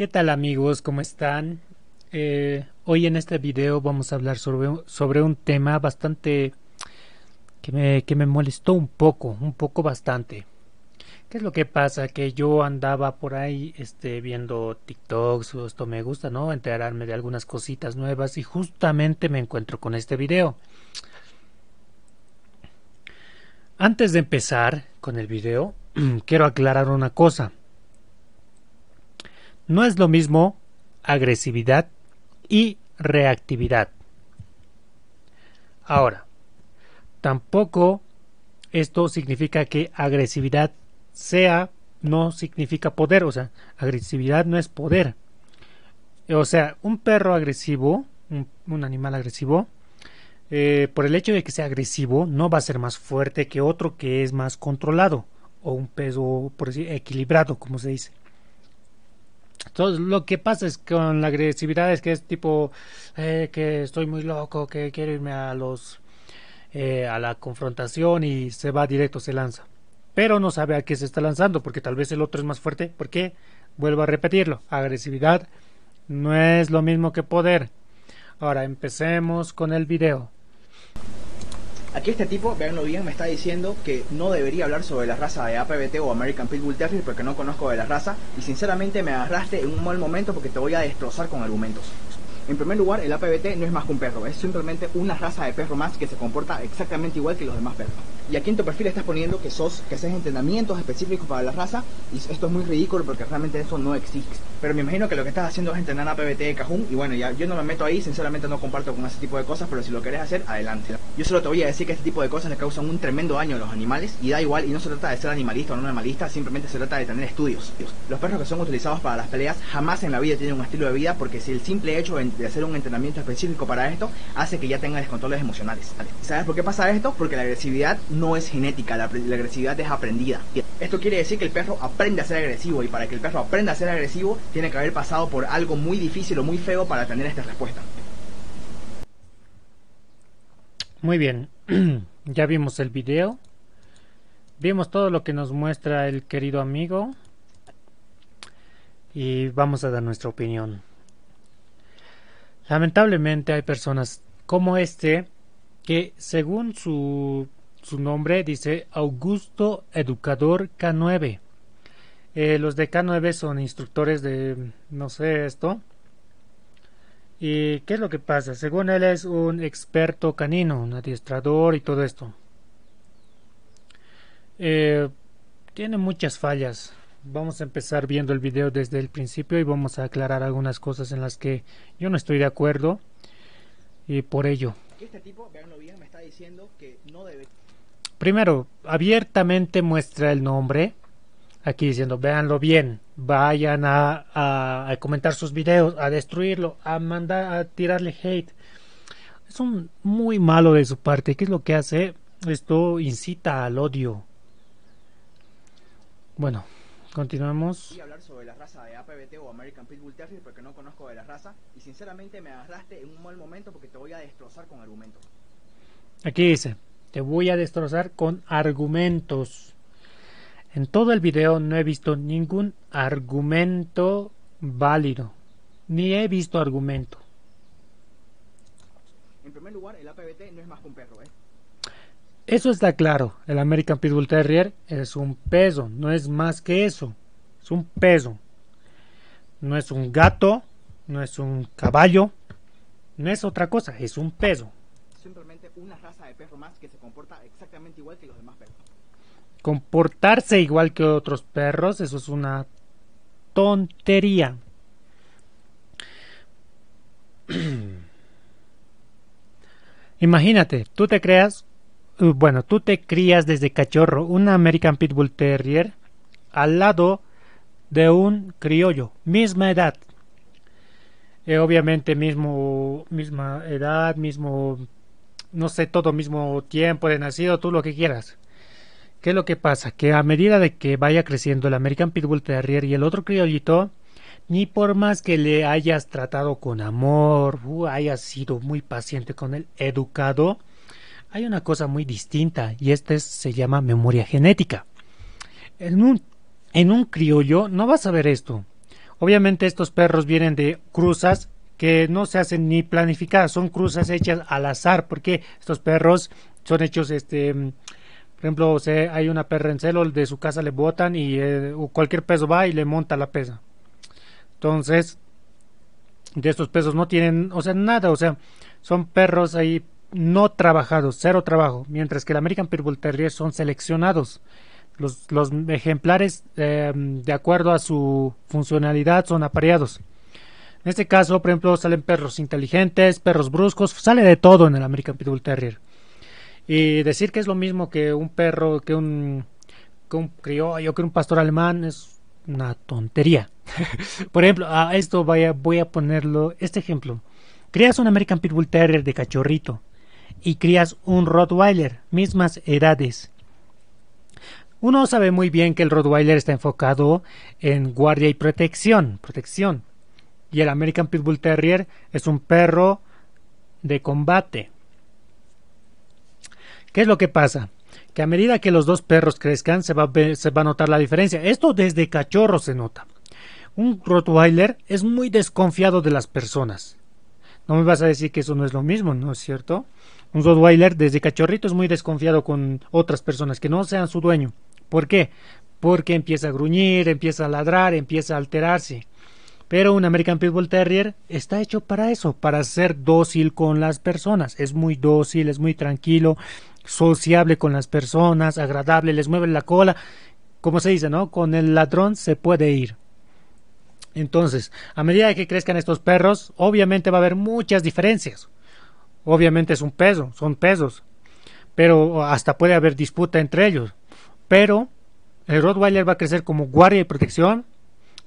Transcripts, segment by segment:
¿Qué tal amigos? ¿Cómo están? Eh, hoy en este video vamos a hablar sobre, un tema bastante que me, molestó un poco, un poco bastante. ¿Qué es lo que pasa? Que yo andaba por ahí este, viendo TikToks, esto me gusta, ¿no? Enterarme de algunas cositas nuevas y justamente me encuentro con este video. Antes de empezar con el video, quiero aclarar una cosa no es lo mismo agresividad y reactividad. Ahora, tampoco esto significa que agresividad sea, no significa poder, o sea, agresividad no es poder. O sea, un perro agresivo, un, animal agresivo, eh, por el hecho de que sea agresivo, no va a ser más fuerte que otro que es más controlado, o un peso por decir, equilibrado, como se dice. Entonces, lo que pasa es con la agresividad es que es tipo eh, que estoy muy loco, que quiero irme a los eh, a la confrontación y se va directo, se lanza. Pero no sabe a qué se está lanzando, porque tal vez el otro es más fuerte. porque, Vuelvo a repetirlo. Agresividad no es lo mismo que poder. Ahora empecemos con el video. Aquí este tipo, veanlo bien, me está diciendo que no debería hablar sobre la raza de APBT o American Pitbull Terrier porque no conozco de la raza y sinceramente me agarraste en un mal momento porque te voy a destrozar con argumentos. En primer lugar, el APBT no es más que un perro, es simplemente una raza de perro más que se comporta exactamente igual que los demás perros. Y aquí en tu perfil estás poniendo que sos, que haces entrenamientos específicos para la raza, y esto es muy ridículo porque realmente eso no existe. Pero me imagino que lo que estás haciendo es entrenar APBT de cajón, y bueno, ya yo no me meto ahí, sinceramente no comparto con ese tipo de cosas, pero si lo querés hacer, adelante. Yo solo te voy a decir que este tipo de cosas le causan un tremendo daño a los animales, y da igual, y no se trata de ser animalista o no animalista, simplemente se trata de tener estudios. Los perros que son utilizados para las peleas jamás en la vida tienen un estilo de vida, porque si el simple hecho de de hacer un entrenamiento específico para esto hace que ya tenga descontroles emocionales. ¿Sabes por qué pasa esto? Porque la agresividad no es genética, la agresividad es aprendida. Esto quiere decir que el perro aprende a ser agresivo y para que el perro aprenda a ser agresivo tiene que haber pasado por algo muy difícil o muy feo para tener esta respuesta. Muy bien, ya vimos el video, vimos todo lo que nos muestra el querido amigo y vamos a dar nuestra opinión. Lamentablemente hay personas como este que según su, su nombre dice Augusto Educador K9. Eh, los de K9 son instructores de, no sé, esto. ¿Y qué es lo que pasa? Según él es un experto canino, un adiestrador y todo esto. Eh, tiene muchas fallas. Vamos a empezar viendo el video desde el principio y vamos a aclarar algunas cosas en las que yo no estoy de acuerdo y por ello. Este tipo, bien, me está diciendo que no debe... Primero, abiertamente muestra el nombre, aquí diciendo, véanlo bien, vayan a, comentar sus videos, a destruirlo, a mandar, a tirarle hate. Es un muy malo de su parte. ¿Qué es lo que hace? Esto incita al odio. Bueno, Continuamos. Y hablar sobre la raza de APBT o American Pitbull Terrier porque no conozco de la raza y sinceramente me agarraste en un mal momento porque te voy a destrozar con argumentos. Aquí dice, te voy a destrozar con argumentos. En todo el video no he visto ningún argumento válido, ni he visto argumento. En primer lugar, el APBT no es más que un perro, ¿eh? Eso está claro, el American Pitbull Terrier es un peso, no es más que eso, es un peso. No es un gato, no es un caballo, no es otra cosa, es un peso. Simplemente una raza de perro más que se comporta exactamente igual que los demás perros. Comportarse igual que otros perros, eso es una tontería. Imagínate, tú te creas Uh, bueno, tú te crías desde cachorro un American Pitbull Terrier al lado de un criollo, misma edad. Eh, obviamente mismo, misma edad, mismo, no sé, todo mismo tiempo de nacido, tú lo que quieras. ¿Qué es lo que pasa? Que a medida de que vaya creciendo el American Pitbull Terrier y el otro criollito, ni por más que le hayas tratado con amor, haya uh, hayas sido muy paciente con él, educado, hay una cosa muy distinta y esta se llama memoria genética. En un, en un criollo no vas a ver esto. Obviamente estos perros vienen de cruzas que no se hacen ni planificadas, son cruzas hechas al azar, porque estos perros son hechos, este, por ejemplo, hay una perra en celo, de su casa le botan y eh, cualquier peso va y le monta la pesa. Entonces, de estos pesos no tienen, o sea, nada, o sea, son perros ahí no trabajados, cero trabajo, mientras que el American Pitbull Terrier son seleccionados. Los, ejemplares, em, de acuerdo a su funcionalidad, son apareados. En este caso, por ejemplo, salen perros inteligentes, perros bruscos, sale de todo en el American Pitbull Terrier. Y decir que es lo mismo que un perro, que un, que un criollo, que un pastor alemán, es una tontería. por ejemplo, a esto voy a ponerlo, este ejemplo. Creas un American Pitbull Terrier de cachorrito y crías un Rottweiler, mismas edades. Uno sabe muy bien que el Rottweiler está enfocado en guardia y protección, protección. Y el American Pitbull Terrier es un perro de combate. ¿Qué es lo que pasa? Que a medida que los dos perros crezcan se va, se va a notar la diferencia. Esto desde cachorro se nota. Un Rottweiler es muy desconfiado de las personas. No me vas a decir que eso no es lo mismo, ¿no es cierto? Un Rottweiler desde cachorrito es muy desconfiado con otras personas que no sean su dueño. ¿Por qué? Porque empieza a gruñir, empieza a ladrar, empieza a alterarse. Pero un American Pitbull Terrier está hecho para eso, para ser dócil con las personas. Es muy dócil, es muy tranquilo, sociable con las personas, agradable, les mueve la cola. Como se dice, ¿no? Con el ladrón se puede ir. Entonces, a medida que crezcan estos perros, obviamente va a haber muchas diferencias. Obviamente es un peso, son pesos, pero hasta puede haber disputa entre ellos. Pero el Rottweiler va a crecer como guardia y protección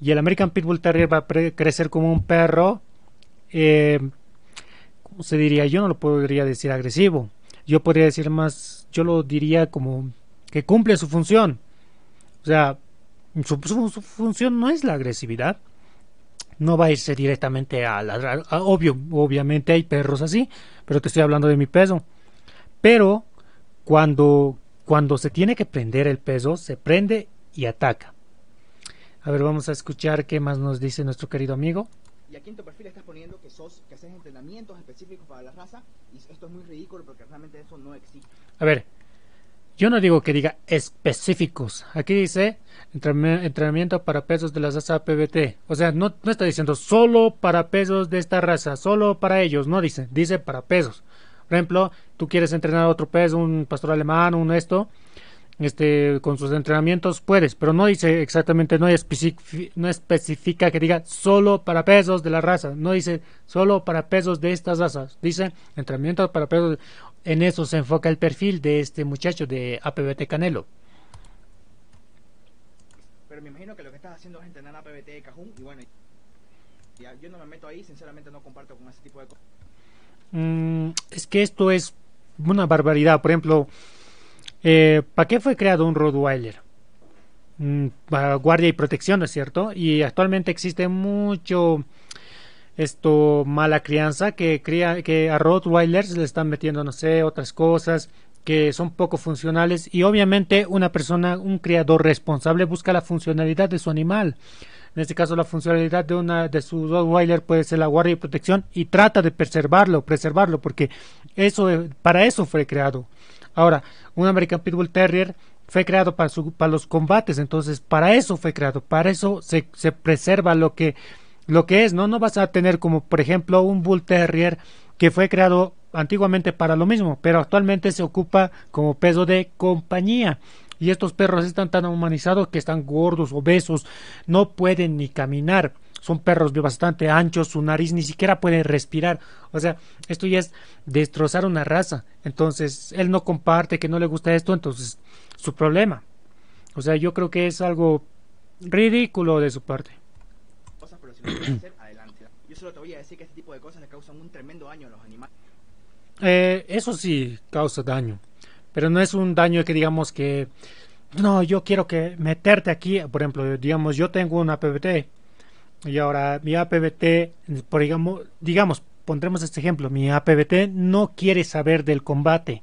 y el American Pitbull Terrier va a crecer como un perro, eh, se diría? Yo no lo podría decir agresivo, yo podría decir más, yo lo diría como que cumple su función. O sea, su función no es la agresividad, no va a irse directamente a ladrar. Obvio, obviamente hay perros así, pero te estoy hablando de mi peso. Pero cuando, cuando se tiene que prender el peso, se prende y ataca. A ver, vamos a escuchar qué más nos dice nuestro querido amigo. Y aquí en tu perfil estás poniendo que sos, que haces entrenamientos específicos para la raza, y esto es muy ridículo porque realmente eso no existe. A ver, yo no digo que diga específicos. Aquí dice entrenamiento para pesos de la raza PBT. O sea, no, está diciendo solo para pesos de esta raza, solo para ellos. No dice, dice para pesos. Por ejemplo, tú quieres entrenar a otro peso, un pastor alemán, un esto, este, con sus entrenamientos puedes, pero no dice exactamente, no, especifica que diga solo para pesos de la raza. No dice solo para pesos de estas razas. Dice entrenamiento para pesos. En eso se enfoca el perfil de este muchacho de APBT Canelo. Pero me imagino que lo que estás haciendo es entrenar APBT de Cajun y bueno, ya, yo no me meto ahí, sinceramente no comparto con ese tipo de cosas. Mm, es que esto es una barbaridad. Por ejemplo, eh, ¿para qué fue creado un Rottweiler? Mm, para guardia y protección, ¿no es cierto? Y actualmente existe mucho esto mala crianza que cría, que a Rottweilers le están metiendo no sé otras cosas que son poco funcionales y obviamente una persona un criador responsable busca la funcionalidad de su animal en este caso la funcionalidad de una de su Rottweiler puede ser la guardia y protección y trata de preservarlo preservarlo porque eso para eso fue creado ahora un American Pitbull Terrier fue creado para, su, para los combates entonces para eso fue creado para eso se, se preserva lo que lo que es, ¿no? No vas a tener como, por ejemplo, un Bull Terrier que fue creado antiguamente para lo mismo, pero actualmente se ocupa como peso de compañía. Y estos perros están tan humanizados que están gordos, obesos, no pueden ni caminar. Son perros bastante anchos, su nariz ni siquiera puede respirar. O sea, esto ya es destrozar una raza. Entonces, él no comparte que no le gusta esto, entonces su problema. O sea, yo creo que es algo ridículo de su parte adelante. Yo solo te voy a decir que este tipo de cosas le causan un tremendo daño a los animales. Eh, eso sí causa daño, pero no es un daño que digamos que no, yo quiero que meterte aquí, por ejemplo, digamos yo tengo una PBT y ahora mi APBT, por digamos, digamos, pondremos este ejemplo, mi APBT no quiere saber del combate,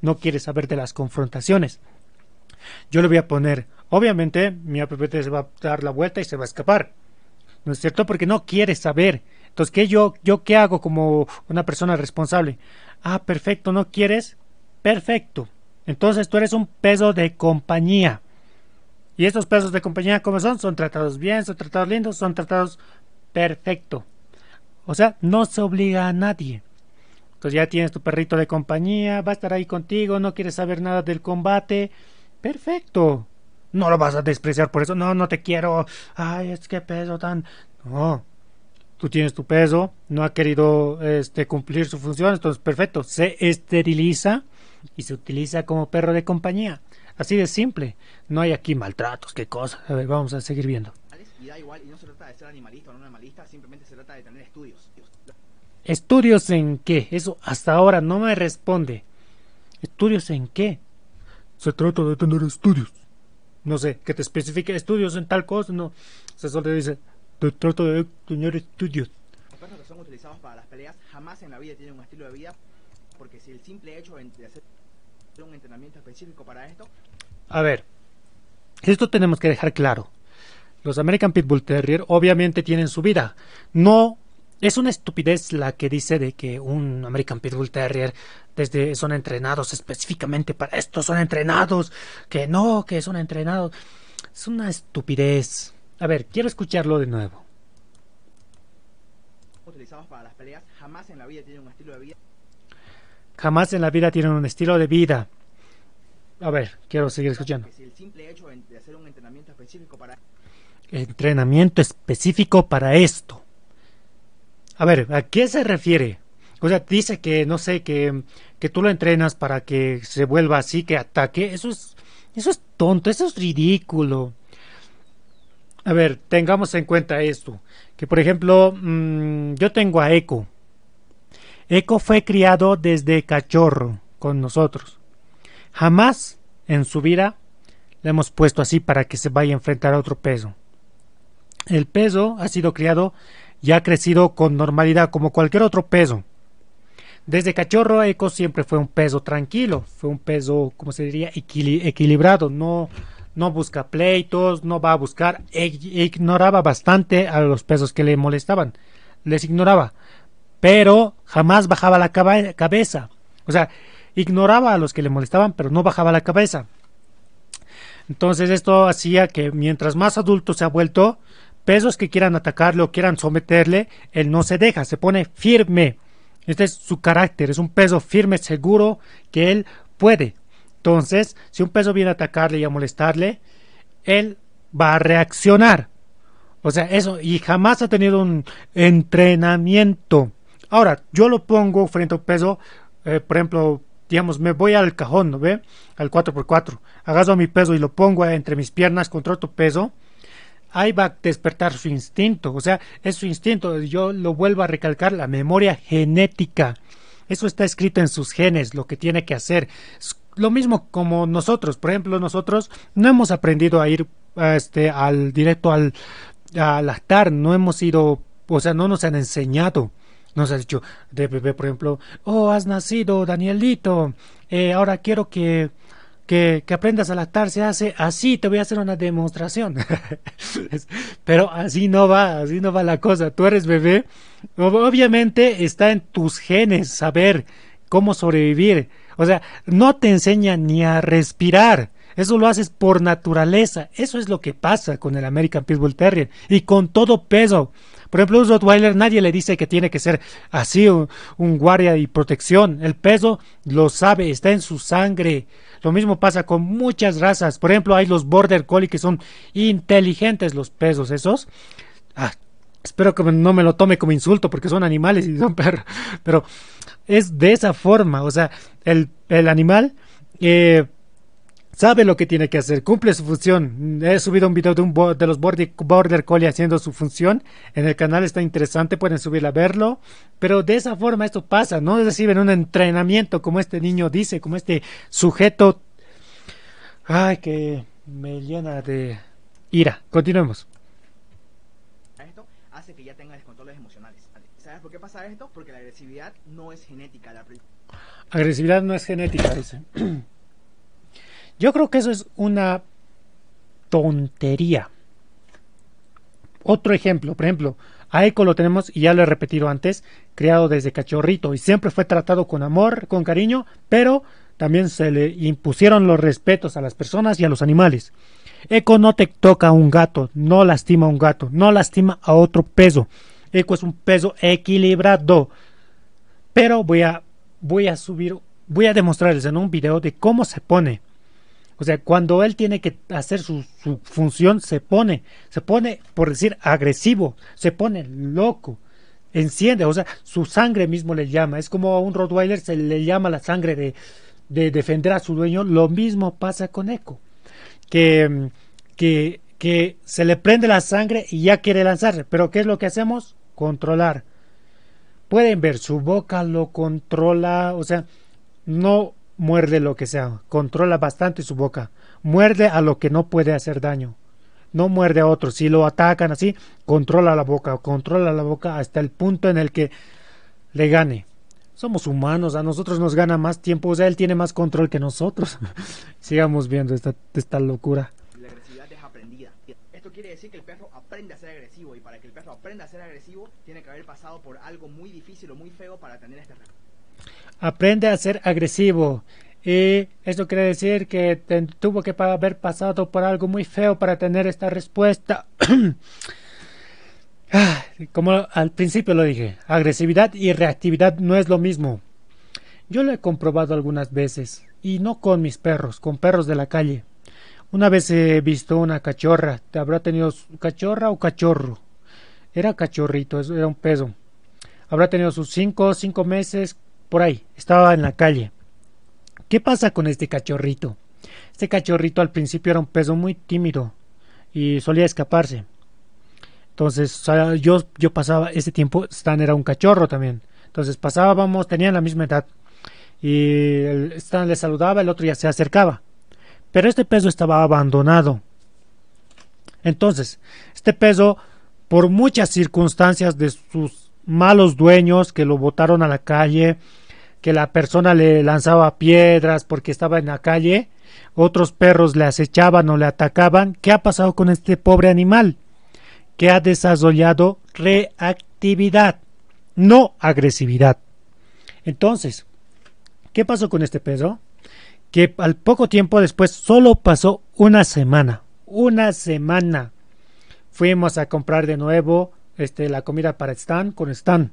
no quiere saber de las confrontaciones. Yo le voy a poner, obviamente mi APBT se va a dar la vuelta y se va a escapar. ¿no es cierto? Porque no quieres saber. Entonces, ¿qué yo, yo qué hago como una persona responsable? Ah, perfecto, ¿no quieres? Perfecto. Entonces tú eres un peso de compañía. Y estos pesos de compañía, ¿cómo son? Son tratados bien, son tratados lindos, son tratados perfecto. O sea, no se obliga a nadie. Entonces ya tienes tu perrito de compañía, va a estar ahí contigo, no quieres saber nada del combate. Perfecto. No lo vas a despreciar por eso. No, no te quiero. Ay, es que peso tan. No. Tú tienes tu peso, no ha querido este, cumplir su función, entonces perfecto. Se esteriliza y se utiliza como perro de compañía. Así de simple. No hay aquí maltratos, qué cosa. A ver, vamos a seguir viendo. estudios. ¿Estudios en qué? Eso hasta ahora no me responde. ¿Estudios en qué? Se trata de tener estudios no sé, que te especifique estudios en tal cosa, no. O sea, solo dice, te trato de tener estudios. Los perros que son utilizados para las peleas jamás en la vida tienen un estilo de vida, porque si el simple hecho de hacer un entrenamiento específico para esto. A ver, esto tenemos que dejar claro. Los American Pitbull Terrier obviamente tienen su vida. No es una estupidez la que dice de que un American Pitbull Terrier desde son entrenados específicamente para esto, son entrenados, que no, que son entrenados. Es una estupidez. A ver, quiero escucharlo de nuevo. para las peleas, jamás en la vida tienen un estilo de vida. Jamás en la vida tienen un estilo de vida. A ver, quiero seguir escuchando. entrenamiento específico para esto. A ver, ¿a qué se refiere? O sea, dice que, no sé, que, que tú lo entrenas para que se vuelva así, que ataque. Eso es, eso es tonto, eso es ridículo. A ver, tengamos en cuenta esto. Que por ejemplo, mm, yo tengo a Eco. Eco fue criado desde cachorro con nosotros. Jamás en su vida le hemos puesto así para que se vaya a enfrentar a otro peso. El peso ha sido criado y ha crecido con normalidad como cualquier otro peso. Desde cachorro Eco siempre fue un peso tranquilo, fue un peso, como se diría, equilibrado, no, no busca pleitos, no va a buscar, ignoraba bastante a los pesos que le molestaban, les ignoraba, pero jamás bajaba la cabeza, o sea, ignoraba a los que le molestaban, pero no bajaba la cabeza. Entonces esto hacía que mientras más adulto se ha vuelto, pesos que quieran atacarlo, quieran someterle, él no se deja, se pone firme. Este es su carácter, es un peso firme, seguro, que él puede. Entonces, si un peso viene a atacarle y a molestarle, él va a reaccionar. O sea, eso, y jamás ha tenido un entrenamiento. Ahora, yo lo pongo frente a un peso, eh, por ejemplo, digamos, me voy al cajón, ¿no ve? Al 4x4, agarro mi peso y lo pongo entre mis piernas contra otro peso ahí va a despertar su instinto, o sea, es su instinto, yo lo vuelvo a recalcar, la memoria genética. Eso está escrito en sus genes, lo que tiene que hacer. Lo mismo como nosotros, por ejemplo, nosotros no hemos aprendido a ir este, al directo al, al no hemos ido, o sea, no nos han enseñado. Nos han dicho de bebé, por ejemplo, oh, has nacido, Danielito, eh, ahora quiero que que, aprendas a lactar se hace así, te voy a hacer una demostración. Pero así no va, así no va la cosa. Tú eres bebé, obviamente está en tus genes saber cómo sobrevivir. O sea, no te enseña ni a respirar. Eso lo haces por naturaleza. Eso es lo que pasa con el American Pitbull Terrier y con todo peso. Por ejemplo, un Rottweiler nadie le dice que tiene que ser así, un, guardia y protección. El peso lo sabe, está en su sangre. Lo mismo pasa con muchas razas. Por ejemplo, hay los Border Collie que son inteligentes los pesos esos. Ah, espero que no me lo tome como insulto porque son animales y son perros. Pero es de esa forma, o sea, el, animal... Eh, sabe lo que tiene que hacer, cumple su función. He subido un video de, un de los border, Collie haciendo su función. En el canal está interesante, pueden subirlo a verlo. Pero de esa forma esto pasa, no reciben un entrenamiento como este niño dice, como este sujeto. Ay, que me llena de ira. Continuemos. Esto hace que ya tenga descontroles emocionales. ¿Sabes por qué pasa esto? Porque la agresividad no es genética. La... Agresividad no es genética, dice. Yo creo que eso es una tontería. Otro ejemplo, por ejemplo, a Eco lo tenemos, y ya lo he repetido antes, criado desde cachorrito y siempre fue tratado con amor, con cariño, pero también se le impusieron los respetos a las personas y a los animales. Eco no te toca a un gato, no lastima a un gato, no lastima a otro peso. Eco es un peso equilibrado. Pero voy a, voy a subir, voy a demostrarles en un video de cómo se pone o sea, cuando él tiene que hacer su, función, se pone, se pone, por decir, agresivo, se pone loco, enciende, o sea, su sangre mismo le llama. Es como a un Rottweiler se le llama la sangre de, defender a su dueño. Lo mismo pasa con Echo, que, que, que se le prende la sangre y ya quiere lanzarse. Pero ¿qué es lo que hacemos? Controlar. Pueden ver, su boca lo controla, o sea, no muerde lo que sea, controla bastante su boca, muerde a lo que no puede hacer daño, no muerde a otro, si lo atacan así, controla la boca, controla la boca hasta el punto en el que le gane. Somos humanos, a nosotros nos gana más tiempo, o sea, él tiene más control que nosotros. Sigamos viendo esta, locura. La agresividad es aprendida. Esto quiere decir que el perro aprende a ser agresivo y para que el perro aprenda a ser agresivo tiene que haber pasado por algo muy difícil o muy feo para tener este aprende a ser agresivo. Y eso quiere decir que tuvo que haber pasado por algo muy feo para tener esta respuesta. Ah, como al principio lo dije, agresividad y reactividad no es lo mismo. Yo lo he comprobado algunas veces, y no con mis perros, con perros de la calle. Una vez he visto una cachorra, te habrá tenido cachorra o cachorro. Era cachorrito, era un peso. Habrá tenido sus cinco, cinco meses, por ahí, estaba en la calle. ¿Qué pasa con este cachorrito? Este cachorrito al principio era un peso muy tímido y solía escaparse. Entonces, yo, yo pasaba ese tiempo, Stan era un cachorro también. Entonces pasábamos, tenían la misma edad. Y Stan le saludaba, el otro ya se acercaba. Pero este peso estaba abandonado. Entonces, este peso, por muchas circunstancias de sus malos dueños que lo botaron a la calle, que la persona le lanzaba piedras porque estaba en la calle, otros perros le acechaban o le atacaban. ¿Qué ha pasado con este pobre animal? Que ha desarrollado reactividad, no agresividad. Entonces, ¿qué pasó con este perro? Que al poco tiempo después solo pasó una semana. Una semana. Fuimos a comprar de nuevo este, la comida para Stan con Stan.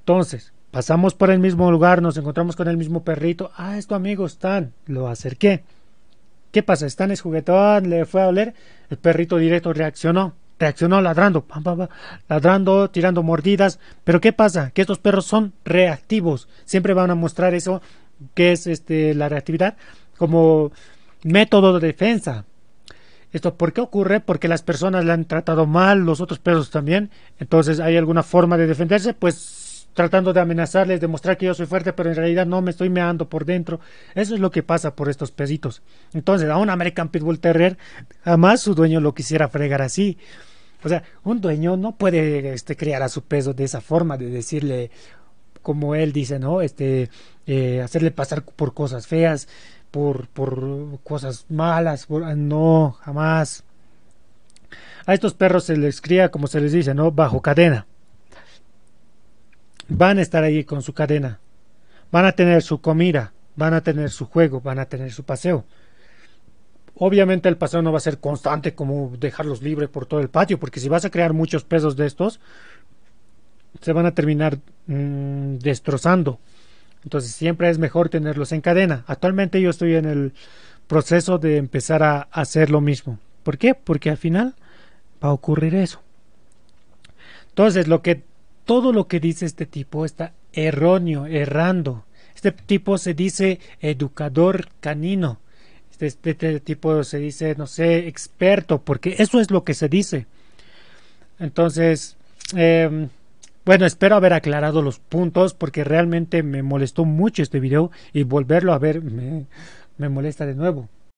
Entonces, Pasamos por el mismo lugar, nos encontramos con el mismo perrito. Ah, es tu amigo Stan. Lo acerqué. ¿Qué pasa? Stan es juguetón, le fue a oler. El perrito directo reaccionó. Reaccionó ladrando, ladrando, tirando mordidas. Pero ¿qué pasa? Que estos perros son reactivos. Siempre van a mostrar eso, que es este, la reactividad, como método de defensa. ¿Esto por qué ocurre? Porque las personas le han tratado mal, los otros perros también. Entonces, ¿hay alguna forma de defenderse? Pues tratando de amenazarles, de mostrar que yo soy fuerte, pero en realidad no me estoy meando por dentro. Eso es lo que pasa por estos pesitos. Entonces, a un American Pitbull Terrier, jamás su dueño lo quisiera fregar así. O sea, un dueño no puede este, criar a su peso de esa forma, de decirle, como él dice, ¿no? Este, eh, hacerle pasar por cosas feas, por, por cosas malas, por, ah, no, jamás. A estos perros se les cría, como se les dice, ¿no? Bajo cadena van a estar ahí con su cadena, van a tener su comida, van a tener su juego, van a tener su paseo. Obviamente el paseo no va a ser constante como dejarlos libres por todo el patio, porque si vas a crear muchos pesos de estos, se van a terminar mm, destrozando. Entonces siempre es mejor tenerlos en cadena. Actualmente yo estoy en el proceso de empezar a hacer lo mismo. ¿Por qué? Porque al final va a ocurrir eso. Entonces lo que todo lo que dice este tipo está erróneo, errando. Este tipo se dice educador canino. Este, este, este tipo se dice, no sé, experto, porque eso es lo que se dice. Entonces, em, bueno, espero haber aclarado los puntos porque realmente me molestó mucho este video y volverlo a ver me molesta de nuevo.